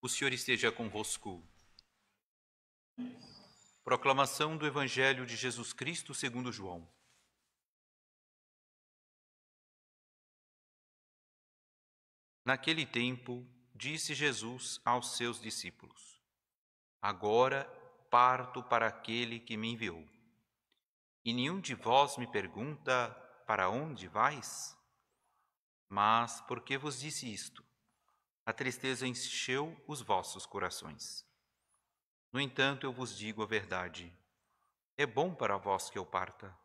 O Senhor esteja convosco. Proclamação do Evangelho de Jesus Cristo segundo João. Naquele tempo, disse Jesus aos seus discípulos: Agora parto para aquele que me enviou. E nenhum de vós me pergunta: Para onde vais? Mas porque vos disse isto? a tristeza encheu os vossos corações. No entanto, eu vos digo a verdade: é bom para vós que eu parta.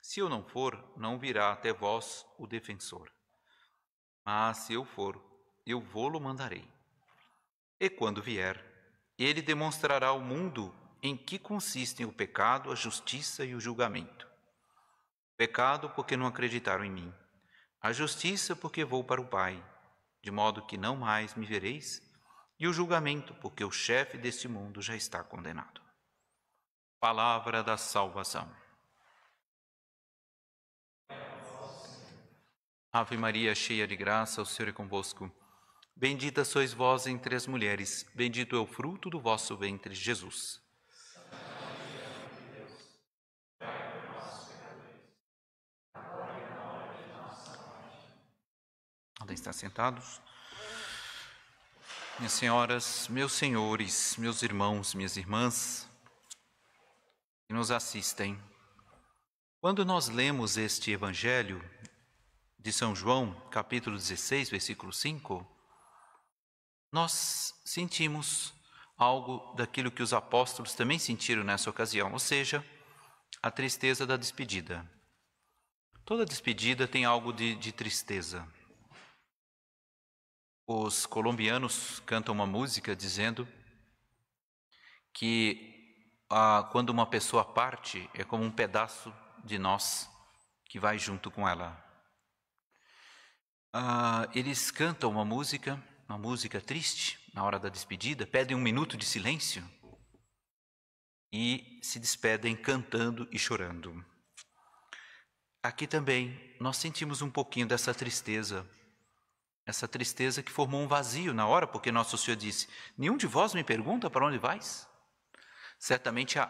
Se eu não for, não virá até vós o defensor. Mas se eu for, eu vou-lo mandarei. E quando vier, ele demonstrará ao mundo em que consistem o pecado, a justiça e o julgamento. Pecado, porque não acreditaram em mim. A justiça, porque vou para o Pai de modo que não mais me vereis, e o julgamento, porque o chefe deste mundo já está condenado. Palavra da salvação. Ave Maria, cheia de graça, o Senhor é convosco. Bendita sois vós entre as mulheres, bendito é o fruto do vosso ventre, Jesus. podem estar sentados. Minhas senhoras, meus senhores, meus irmãos, minhas irmãs que nos assistem, quando nós lemos este Evangelho de São João, capítulo 16, versículo 5, nós sentimos algo daquilo que os apóstolos também sentiram nessa ocasião, ou seja, a tristeza da despedida. Toda despedida tem algo de, de tristeza. Os colombianos cantam uma música dizendo que ah, quando uma pessoa parte, é como um pedaço de nós que vai junto com ela. Ah, eles cantam uma música, uma música triste, na hora da despedida, pedem um minuto de silêncio e se despedem cantando e chorando. Aqui também nós sentimos um pouquinho dessa tristeza essa tristeza que formou um vazio na hora, porque Nosso Senhor disse: Nenhum de vós me pergunta para onde vais? Certamente a,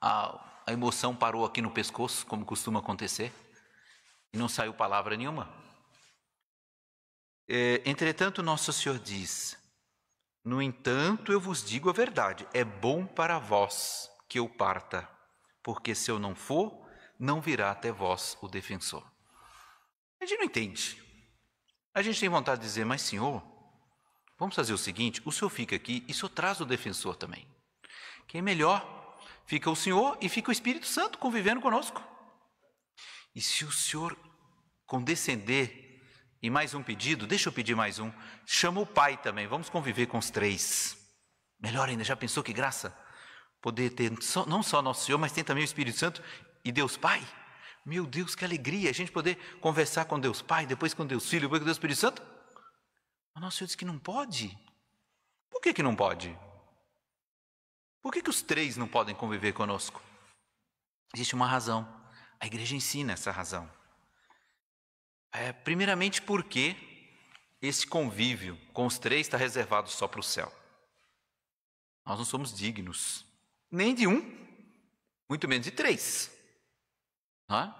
a, a emoção parou aqui no pescoço, como costuma acontecer, e não saiu palavra nenhuma. É, entretanto, Nosso Senhor diz: no entanto, eu vos digo a verdade: é bom para vós que eu parta, porque se eu não for, não virá até vós o defensor. A gente não entende. A gente tem vontade de dizer, mas senhor, vamos fazer o seguinte: o senhor fica aqui e o senhor traz o defensor também. Que é melhor. Fica o senhor e fica o Espírito Santo convivendo conosco. E se o senhor condescender e mais um pedido, deixa eu pedir mais um, chama o pai também, vamos conviver com os três. Melhor ainda, já pensou que graça? Poder ter não só nosso Senhor, mas tem também o Espírito Santo e Deus Pai. Meu Deus, que alegria a gente poder conversar com Deus Pai, depois com Deus Filho, depois com Deus Espírito Santo. Mas nosso Senhor disse que não pode. Por que, que não pode? Por que, que os três não podem conviver conosco? Existe uma razão. A igreja ensina essa razão. É, primeiramente, porque esse convívio com os três está reservado só para o céu. Nós não somos dignos nem de um, muito menos de três. Não é?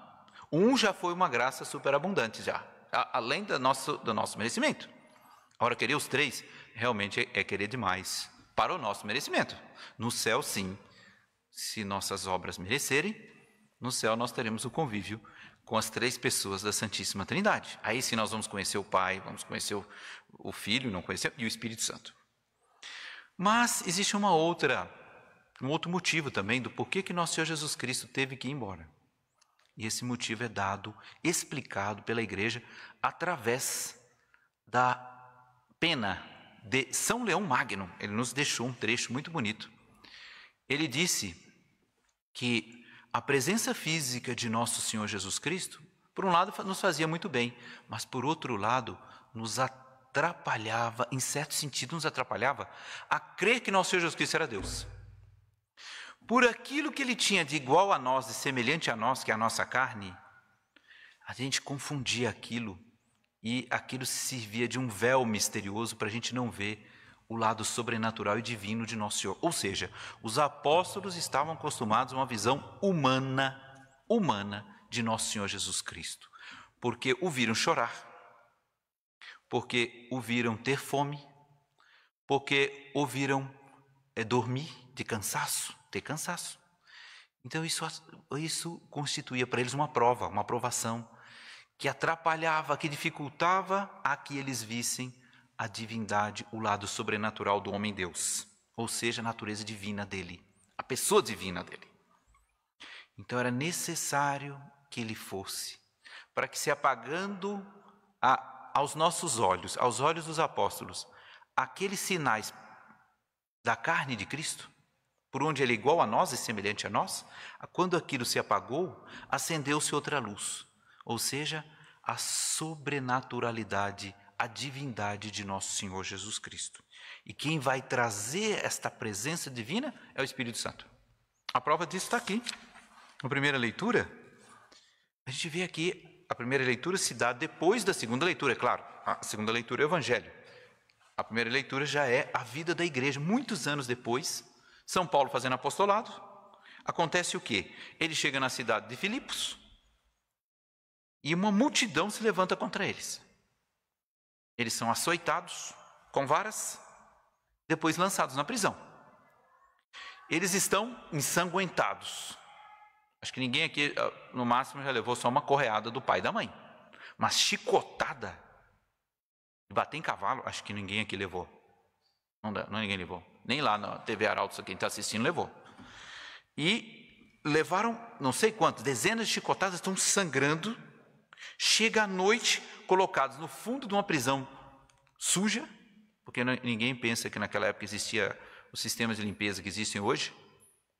Um já foi uma graça superabundante já, além do nosso, do nosso merecimento. Ora, querer os três realmente é, é querer demais para o nosso merecimento. No céu, sim. Se nossas obras merecerem, no céu nós teremos o convívio com as três pessoas da Santíssima Trindade. Aí sim nós vamos conhecer o Pai, vamos conhecer o, o Filho, não conhecer, e o Espírito Santo. Mas existe uma outra, um outro motivo também do porquê que nosso Senhor Jesus Cristo teve que ir embora. E esse motivo é dado, explicado pela igreja através da pena de São Leão Magno. Ele nos deixou um trecho muito bonito. Ele disse que a presença física de nosso Senhor Jesus Cristo, por um lado, nos fazia muito bem, mas por outro lado, nos atrapalhava, em certo sentido, nos atrapalhava a crer que nosso Senhor Jesus Cristo era Deus por aquilo que ele tinha de igual a nós, de semelhante a nós, que é a nossa carne, a gente confundia aquilo e aquilo servia de um véu misterioso para a gente não ver o lado sobrenatural e divino de nosso Senhor. Ou seja, os apóstolos estavam acostumados a uma visão humana, humana de nosso Senhor Jesus Cristo, porque o viram chorar, porque o viram ter fome, porque o viram é dormir de cansaço, ter cansaço. Então isso, isso constituía para eles uma prova, uma aprovação que atrapalhava, que dificultava a que eles vissem a divindade, o lado sobrenatural do homem Deus, ou seja, a natureza divina dele, a pessoa divina dele. Então era necessário que ele fosse, para que se apagando a, aos nossos olhos, aos olhos dos apóstolos, aqueles sinais da carne de Cristo, por onde ele é igual a nós e semelhante a nós, quando aquilo se apagou, acendeu-se outra luz, ou seja, a sobrenaturalidade, a divindade de nosso Senhor Jesus Cristo. E quem vai trazer esta presença divina é o Espírito Santo. A prova disso está aqui. Na primeira leitura, a gente vê aqui, a primeira leitura se dá depois da segunda leitura, é claro. A segunda leitura é o Evangelho. A primeira leitura já é a vida da igreja. Muitos anos depois, São Paulo fazendo apostolado, acontece o quê? Ele chega na cidade de Filipos e uma multidão se levanta contra eles. Eles são açoitados com varas, depois lançados na prisão. Eles estão ensanguentados. Acho que ninguém aqui, ah, no máximo, já levou só uma correada do pai e da mãe. Mas chicotada bater em cavalo, acho que ninguém aqui levou. Não, dá, não é ninguém levou. Nem lá na TV Arauto, quem está assistindo levou. E levaram não sei quantos, dezenas de chicotadas, estão sangrando. Chega à noite, colocados no fundo de uma prisão suja, porque não, é, ninguém pensa que naquela época existia os sistemas de limpeza que existem hoje,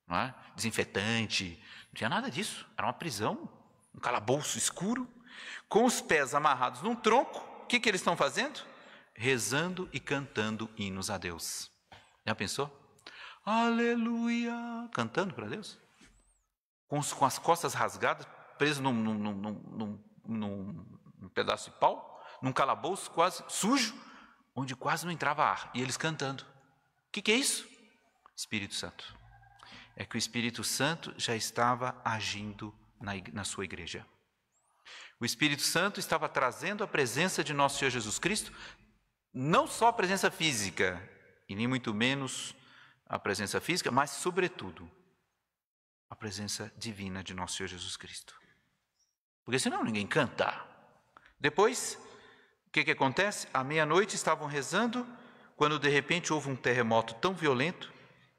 não é? desinfetante, não tinha nada disso. Era uma prisão, um calabouço escuro, com os pés amarrados num tronco o que, que eles estão fazendo? Rezando e cantando hinos a Deus. Já pensou? Aleluia! Cantando para Deus. Com, com, as costas rasgadas, preso num, num, num, num pedaço de pau, num calabouço quase sujo, onde quase não entrava ar. E eles cantando. O que, que é isso? Espírito Santo. É que o Espírito Santo já estava agindo na, na sua igreja. O Espírito Santo estava trazendo a presença de nosso Senhor Jesus Cristo, não só a presença física, e nem muito menos a presença física, mas, sobretudo, a presença divina de nosso Senhor Jesus Cristo. Porque senão ninguém canta. Depois, o que, que acontece? À meia-noite estavam rezando, quando de repente houve um terremoto tão violento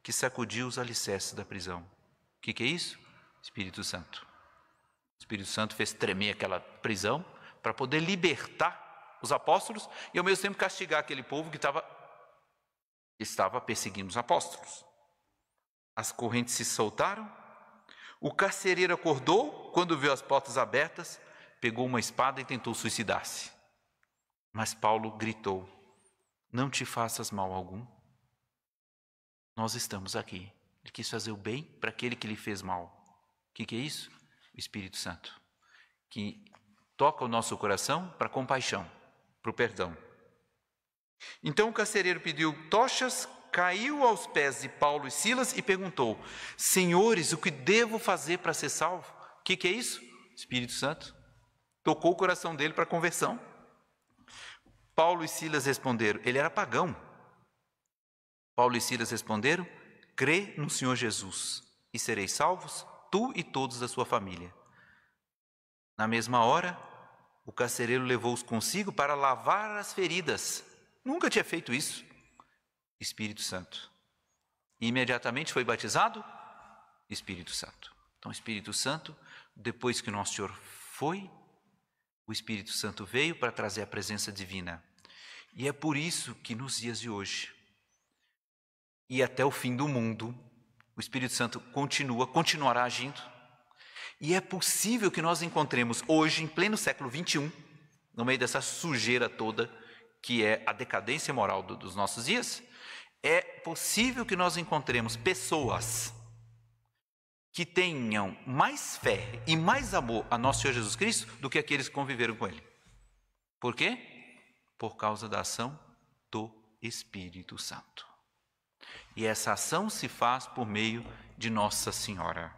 que sacudiu os alicerces da prisão. O que, que é isso? Espírito Santo. O Espírito Santo fez tremer aquela prisão para poder libertar os apóstolos e ao mesmo tempo castigar aquele povo que estava estava perseguindo os apóstolos. As correntes se soltaram. O carcereiro acordou quando viu as portas abertas, pegou uma espada e tentou suicidar-se. Mas Paulo gritou: Não te faças mal algum. Nós estamos aqui. Ele quis fazer o bem para aquele que lhe fez mal. O que, que é isso? o Espírito Santo, que toca o nosso coração para compaixão, para o perdão. Então o carcereiro pediu tochas, caiu aos pés de Paulo e Silas e perguntou: Senhores, o que devo fazer para ser salvo? O que, que é isso? Espírito Santo. Tocou o coração dele para conversão. Paulo e Silas responderam: Ele era pagão. Paulo e Silas responderam: Crê no Senhor Jesus e sereis salvos, tu e todos da sua família. Na mesma hora, o carcereiro levou-os consigo para lavar as feridas. Nunca tinha feito isso. Espírito Santo. E imediatamente foi batizado? Espírito Santo. Então, Espírito Santo, depois que Nosso Senhor foi, o Espírito Santo veio para trazer a presença divina. E é por isso que nos dias de hoje, e até o fim do mundo, o Espírito Santo continua, continuará agindo. E é possível que nós encontremos hoje, em pleno século XXI, no meio dessa sujeira toda que é a decadência moral do, dos nossos dias, é possível que nós encontremos pessoas que tenham mais fé e mais amor a nosso Senhor Jesus Cristo do que aqueles que conviveram com Ele. Por quê? Por causa da ação do Espírito Santo. E essa ação se faz por meio de Nossa Senhora.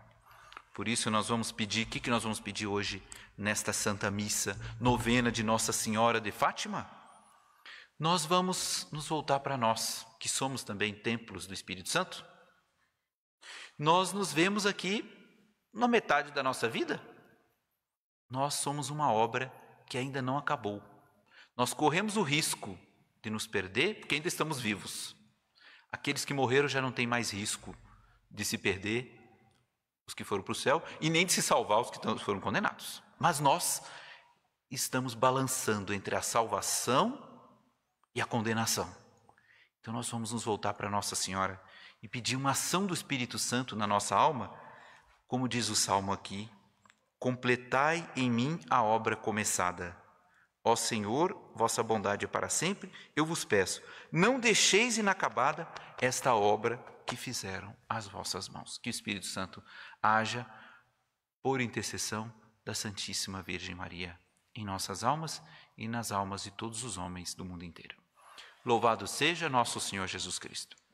Por isso nós vamos pedir, o que, que nós vamos pedir hoje nesta Santa Missa, novena de Nossa Senhora de Fátima? Nós vamos nos voltar para nós, que somos também templos do Espírito Santo. Nós nos vemos aqui na metade da nossa vida. Nós somos uma obra que ainda não acabou. Nós corremos o risco de nos perder porque ainda estamos vivos. Aqueles que morreram já não têm mais risco de se perder, os que foram para o céu, e nem de se salvar os que foram condenados. Mas nós estamos balançando entre a salvação e a condenação. Então nós vamos nos voltar para Nossa Senhora e pedir uma ação do Espírito Santo na nossa alma, como diz o salmo aqui: completai em mim a obra começada. Ó Senhor, vossa bondade é para sempre, eu vos peço, não deixeis inacabada esta obra que fizeram as vossas mãos. Que o Espírito Santo haja por intercessão da Santíssima Virgem Maria em nossas almas e nas almas de todos os homens do mundo inteiro. Louvado seja nosso Senhor Jesus Cristo.